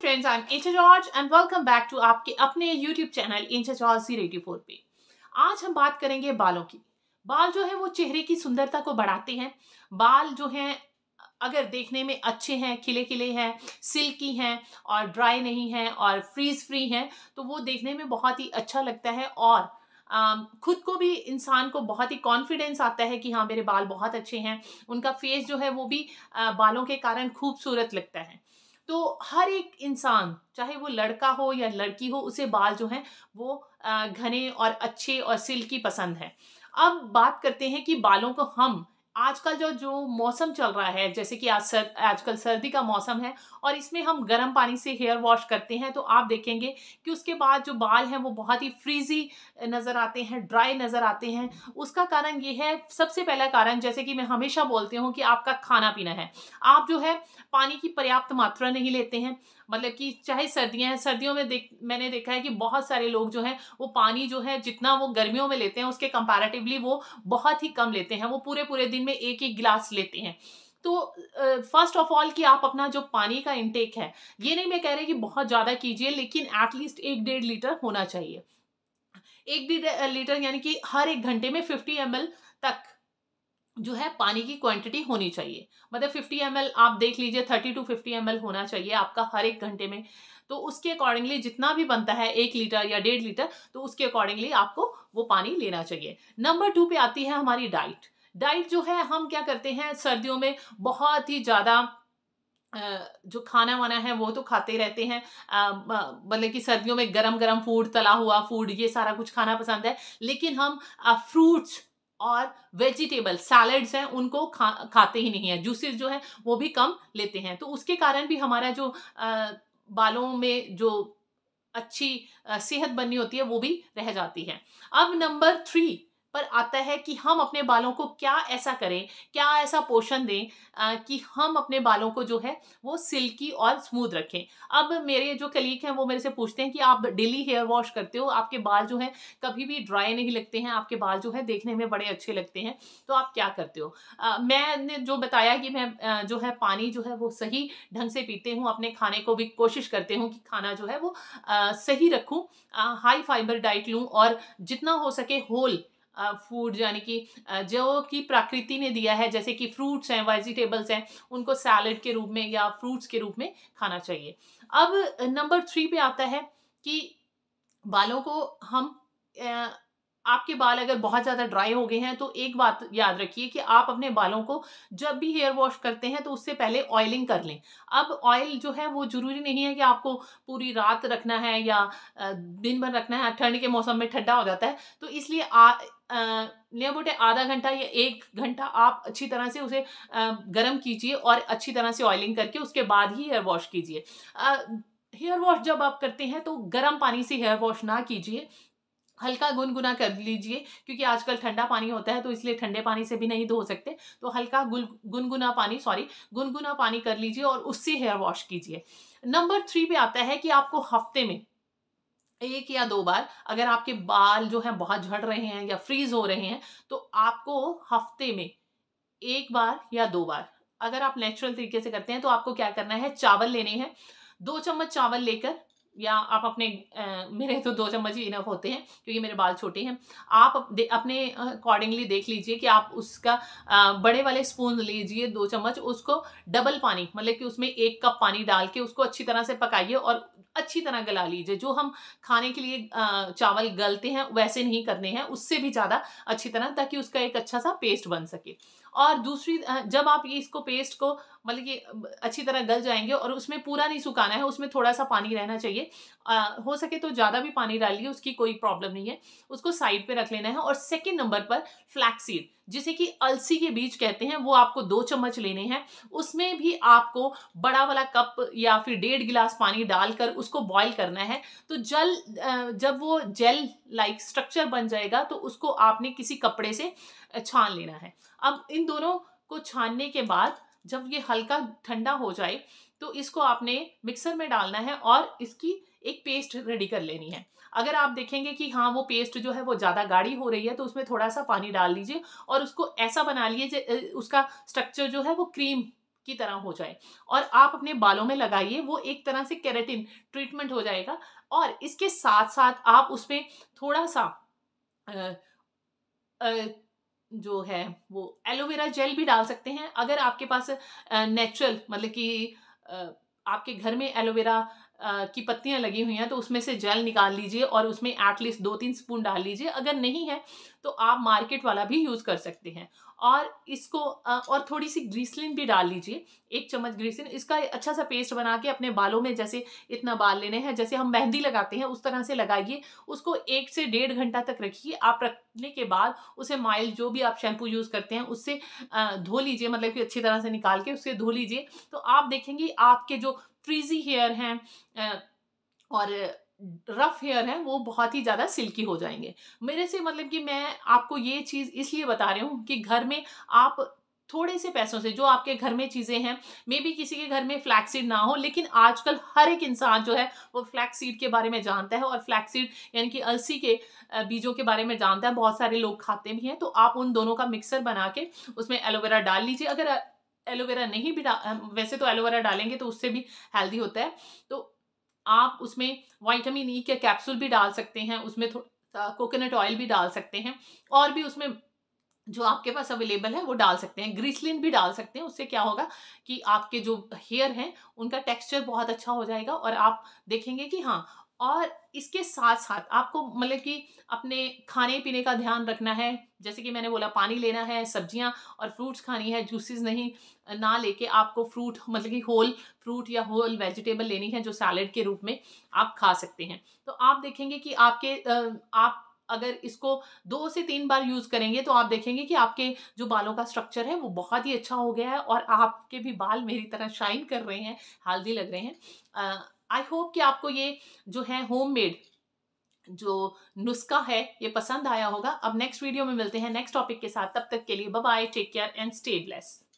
friends I am Incha George and welcome back to आपके अपने YouTube channel Incha George सी रेटी फोर पे आज हम बात करेंगे बालों की बाल जो है वो चेहरे की सुंदरता को बढ़ाते हैं बाल जो हैं अगर देखने में अच्छे हैं खिले खिले हैं सिल्की हैं और ड्राई नहीं हैं और फ्रीज फ्री हैं तो वो देखने में बहुत ही अच्छा लगता है और खुद को भी इंसान को बहुत ही कॉन्फिडेंस आता है कि हाँ मेरे बाल बहुत अच्छे हैं उनका फेस जो है वो भी बालों के कारण खूबसूरत लगता है तो हर एक इंसान चाहे वो लड़का हो या लड़की हो उसे बाल जो हैं वो घने और अच्छे और सिल्की पसंद हैं अब बात करते हैं कि बालों को हम आजकल जो जो मौसम चल रहा है जैसे कि आज सर आजकल सर्दी का मौसम है और इसमें हम गर्म पानी से हेयर वॉश करते हैं तो आप देखेंगे कि उसके बाद जो बाल हैं वो बहुत ही फ्रीजी नज़र आते हैं ड्राई नज़र आते हैं उसका कारण ये है सबसे पहला कारण जैसे कि मैं हमेशा बोलती हूँ कि आपका खाना पीना है आप जो है पानी की पर्याप्त मात्रा नहीं लेते हैं मतलब कि चाहे सर्दियाँ हैं सर्दियों में देख मैंने देखा है कि बहुत सारे लोग जो हैं वो पानी जो है जितना वो गर्मियों में लेते हैं उसके कंपेरेटिवली वो बहुत ही कम लेते हैं वो पूरे पूरे दिन दिन में एक एक गिलास लेते हैं तो फर्स्ट ऑफ ऑल कि आप अपना जो पानी का इंटेक है ये नहीं मैं कह रही कि बहुत ज़्यादा कीजिए लेकिन एटलीस्ट एक डेढ़ लीटर होना चाहिए एक डेढ़ लीटर यानी कि हर एक घंटे में फिफ्टी एम तक जो है पानी की क्वांटिटी होनी चाहिए मतलब 50 एम आप देख लीजिए 30 टू 50 एम होना चाहिए आपका हर एक घंटे में तो उसके अकॉर्डिंगली जितना भी बनता है एक लीटर या डेढ़ लीटर तो उसके अकॉर्डिंगली आपको वो पानी लेना चाहिए नंबर टू पे आती है हमारी डाइट डाइट जो है हम क्या करते हैं सर्दियों में बहुत ही ज़्यादा जो खाना वाना है वो तो खाते रहते हैं मतलब कि सर्दियों में गरम गरम फूड तला हुआ फूड ये सारा कुछ खाना पसंद है लेकिन हम फ्रूट्स और वेजिटेबल सैलड्स हैं उनको खा खाते ही नहीं है जूसेस जो है वो भी कम लेते हैं तो उसके कारण भी हमारा जो आ, बालों में जो अच्छी सेहत बननी होती है वो भी रह जाती है अब नंबर थ्री पर आता है कि हम अपने बालों को क्या ऐसा करें क्या ऐसा पोषण दें आ, कि हम अपने बालों को जो है वो सिल्की और स्मूथ रखें अब मेरे जो कलीग हैं वो मेरे से पूछते हैं कि आप डेली हेयर वॉश करते हो आपके बाल जो है कभी भी ड्राई नहीं लगते हैं आपके बाल जो है देखने में बड़े अच्छे लगते हैं तो आप क्या करते हो आ, मैंने जो बताया कि मैं आ, जो है पानी जो है वो सही ढंग से पीते हूँ अपने खाने को भी कोशिश करते हूँ कि खाना जो है वो सही रखूँ हाई फाइबर डाइट लूँ और जितना हो सके होल फूड यानी कि जो कि प्रकृति ने दिया है जैसे कि फ्रूट्स हैं वेजिटेबल्स हैं उनको सैलड के रूप में या फ्रूट्स के रूप में खाना चाहिए अब नंबर थ्री पे आता है कि बालों को हम आपके बाल अगर बहुत ज़्यादा ड्राई हो गए हैं तो एक बात याद रखिए कि आप अपने बालों को जब भी हेयर वॉश करते हैं तो उससे पहले ऑयलिंग कर लें अब ऑयल जो है वो ज़रूरी नहीं है कि आपको पूरी रात रखना है या दिन भर रखना है ठंड के मौसम में ठंडा हो जाता है तो इसलिए आ, बोटे आधा घंटा या एक घंटा आप अच्छी तरह से उसे गर्म कीजिए और अच्छी तरह से ऑयलिंग करके उसके बाद ही हेयर वॉश कीजिए हेयर वॉश जब आप करते हैं तो गर्म पानी से हेयर वॉश ना कीजिए हल्का गुनगुना कर लीजिए क्योंकि आजकल ठंडा पानी होता है तो इसलिए ठंडे पानी से भी नहीं धो सकते तो हल्का गुनगुना पानी सॉरी गुनगुना पानी कर लीजिए और उससे हेयर वॉश कीजिए नंबर थ्री पे आता है कि आपको हफ्ते में एक या दो बार अगर आपके बाल जो हैं बहुत झड़ रहे हैं या फ्रीज हो रहे हैं तो आपको हफ्ते में एक बार या दो बार अगर आप नेचुरल तरीके से करते हैं तो आपको क्या करना है चावल लेने हैं दो चम्मच चावल लेकर या आप अपने आ, मेरे तो दो चम्मच ही इनफ होते हैं क्योंकि मेरे बाल छोटे हैं आप अपने अकॉर्डिंगली देख लीजिए कि आप उसका आ, बड़े वाले स्पून लीजिए दो चम्मच उसको डबल पानी मतलब कि उसमें एक कप पानी डाल के उसको अच्छी तरह से पकाइए और अच्छी तरह गला लीजिए जो हम खाने के लिए चावल गलते हैं वैसे नहीं करने हैं उससे भी ज़्यादा अच्छी तरह ताकि उसका एक अच्छा सा पेस्ट बन सके और दूसरी जब आप ये इसको पेस्ट को मतलब कि अच्छी तरह गल जाएंगे और उसमें पूरा नहीं सुखाना है उसमें थोड़ा सा पानी रहना चाहिए आ, हो सके तो ज़्यादा भी पानी डालिए उसकी कोई प्रॉब्लम नहीं है उसको साइड पे रख लेना है और सेकेंड नंबर पर फ्लैक्सीड जिसे कि अलसी के बीज कहते हैं वो आपको दो चम्मच लेने हैं उसमें भी आपको बड़ा वाला कप या फिर डेढ़ गिलास पानी डालकर उसको बॉयल करना है तो जल जब वो जेल लाइक स्ट्रक्चर बन जाएगा तो उसको आपने किसी कपड़े से छान लेना है अब इन दोनों को छानने के बाद जब ये हल्का ठंडा हो जाए तो इसको आपने मिक्सर में डालना है और इसकी एक पेस्ट रेडी कर लेनी है अगर आप देखेंगे कि हाँ वो पेस्ट जो है वो ज़्यादा गाढ़ी हो रही है तो उसमें थोड़ा सा पानी डाल दीजिए और उसको ऐसा बना लीजिए उसका स्ट्रक्चर जो है वो क्रीम की तरह हो जाए और आप अपने बालों में लगाइए वो एक तरह से कैरेटिन ट्रीटमेंट हो जाएगा और इसके साथ साथ आप उसमें थोड़ा सा आ, आ, जो है वो एलोवेरा जेल भी डाल सकते हैं अगर आपके पास नेचुरल मतलब कि आपके घर में एलोवेरा की पत्तियाँ लगी हुई हैं तो उसमें से जेल निकाल लीजिए और उसमें एटलीस्ट दो तीन स्पून डाल लीजिए अगर नहीं है तो आप मार्केट वाला भी यूज़ कर सकते हैं और इसको और थोड़ी सी ग्रीसलिन भी डाल लीजिए एक चम्मच ग्रीसलिन इसका अच्छा सा पेस्ट बना के अपने बालों में जैसे इतना बाल लेने हैं जैसे हम मेहंदी लगाते हैं उस तरह से लगाइए उसको एक से डेढ़ घंटा तक रखिए आप रखने के बाद उसे माइल जो भी आप शैम्पू यूज़ करते हैं उससे धो लीजिए मतलब कि अच्छी तरह से निकाल के उससे धो लीजिए तो आप देखेंगे आपके जो फ्रीजी हेयर हैं और रफ हेयर हैं वो बहुत ही ज़्यादा सिल्की हो जाएंगे मेरे से मतलब कि मैं आपको ये चीज़ इसलिए बता रही हूँ कि घर में आप थोड़े से पैसों से जो आपके घर में चीज़ें हैं मे बी किसी के घर में फ्लैक्सीड ना हो लेकिन आजकल हर एक इंसान जो है वो फ्लैक्सीड के बारे में जानता है और फ्लैक्सीड यानी कि अलसी के बीजों के बारे में जानता है बहुत सारे लोग खाते भी हैं तो आप उन दोनों का मिक्सर बना के उसमें एलोवेरा डाल लीजिए अगर एलोवेरा नहीं भी वैसे तो एलोवेरा डालेंगे तो उससे भी हेल्दी होता है तो आप उसमें वाइटामिन ई e के कैप्सूल भी डाल सकते हैं उसमें कोकोनट ऑयल भी डाल सकते हैं और भी उसमें जो आपके पास अवेलेबल है वो डाल सकते हैं ग्रीसलिन भी डाल सकते हैं उससे क्या होगा कि आपके जो हेयर हैं उनका टेक्सचर बहुत अच्छा हो जाएगा और आप देखेंगे कि हाँ और इसके साथ साथ आपको मतलब कि अपने खाने पीने का ध्यान रखना है जैसे कि मैंने बोला पानी लेना है सब्जियां और फ्रूट्स खानी है जूसेस नहीं ना लेके आपको फ्रूट मतलब कि होल फ्रूट या होल वेजिटेबल लेनी है जो सैलड के रूप में आप खा सकते हैं तो आप देखेंगे कि आपके आप अगर इसको दो से तीन बार यूज़ करेंगे तो आप देखेंगे कि आपके जो बालों का स्ट्रक्चर है वो बहुत ही अच्छा हो गया है और आपके भी बाल मेरी तरह शाइन कर रहे हैं हेल्दी लग रहे हैं आई होप कि आपको ये जो है होममेड जो नुस्खा है ये पसंद आया होगा अब नेक्स्ट वीडियो में मिलते हैं नेक्स्ट टॉपिक के साथ तब तक के लिए bye take care and stay blessed